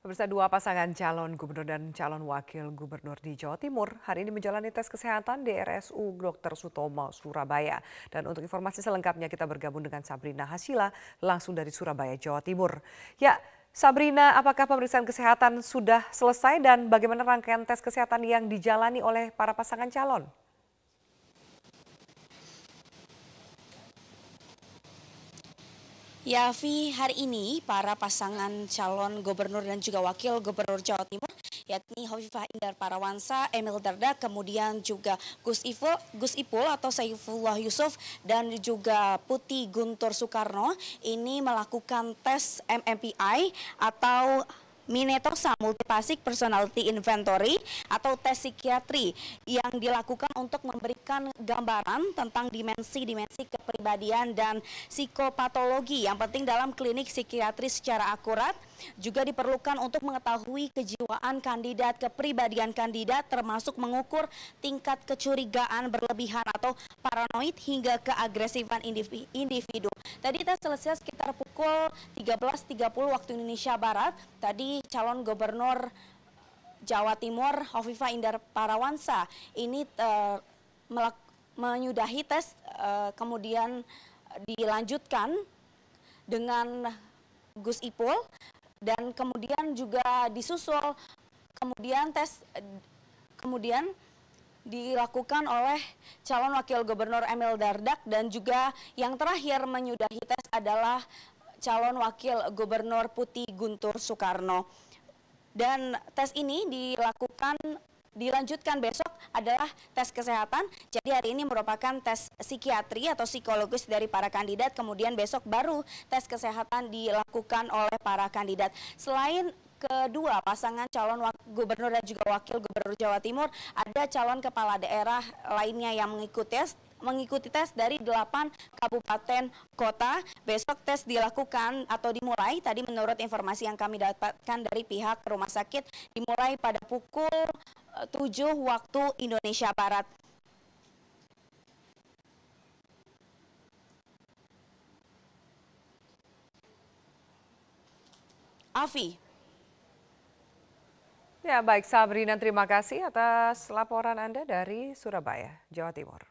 Pemirsa dua pasangan calon gubernur dan calon wakil gubernur di Jawa Timur hari ini menjalani tes kesehatan di RSU Dr. Sutomo, Surabaya. Dan untuk informasi selengkapnya kita bergabung dengan Sabrina Hasila langsung dari Surabaya, Jawa Timur. Ya, Sabrina, apakah pemeriksaan kesehatan sudah selesai dan bagaimana rangkaian tes kesehatan yang dijalani oleh para pasangan calon? Ya, Vi, hari ini para pasangan calon gubernur dan juga wakil gubernur Jawa Timur yakni Hovifah Indar Parawansa, Emil Dardak, kemudian juga Gus Ipul, Gus Ipul atau Saifullah Yusuf dan juga Putih Guntur Soekarno ini melakukan tes MMPI atau Minetosa Multipasik Personality Inventory atau tes psikiatri yang dilakukan untuk memberikan gambaran tentang dimensi-dimensi kepribadian dan psikopatologi yang penting dalam klinik psikiatri secara akurat juga diperlukan untuk mengetahui kejiwaan kandidat, kepribadian kandidat termasuk mengukur tingkat kecurigaan berlebihan atau paranoid hingga keagresifan individu. Tadi kita selesai sekitar pukul 13.30 waktu Indonesia Barat. Tadi calon gubernur Jawa Timur Hovifa Indar Parawansa ini eh, melakukan menyudahi tes eh, kemudian dilanjutkan dengan Gus Ipul dan kemudian juga disusul kemudian tes kemudian dilakukan oleh calon wakil gubernur Emil Dardak dan juga yang terakhir menyudahi tes adalah calon wakil gubernur Putih Guntur Soekarno. Dan tes ini dilakukan dilanjutkan besok adalah tes kesehatan. Jadi hari ini merupakan tes psikiatri atau psikologis dari para kandidat. Kemudian besok baru tes kesehatan dilakukan oleh para kandidat. Selain kedua pasangan calon gubernur dan juga wakil gubernur Jawa Timur, ada calon kepala daerah lainnya yang mengikuti tes mengikuti tes dari 8 kabupaten kota. Besok tes dilakukan atau dimulai tadi menurut informasi yang kami dapatkan dari pihak rumah sakit dimulai pada pukul 7 eh, waktu Indonesia Barat. Afi. Ya, baik Sabrina, terima kasih atas laporan Anda dari Surabaya, Jawa Timur.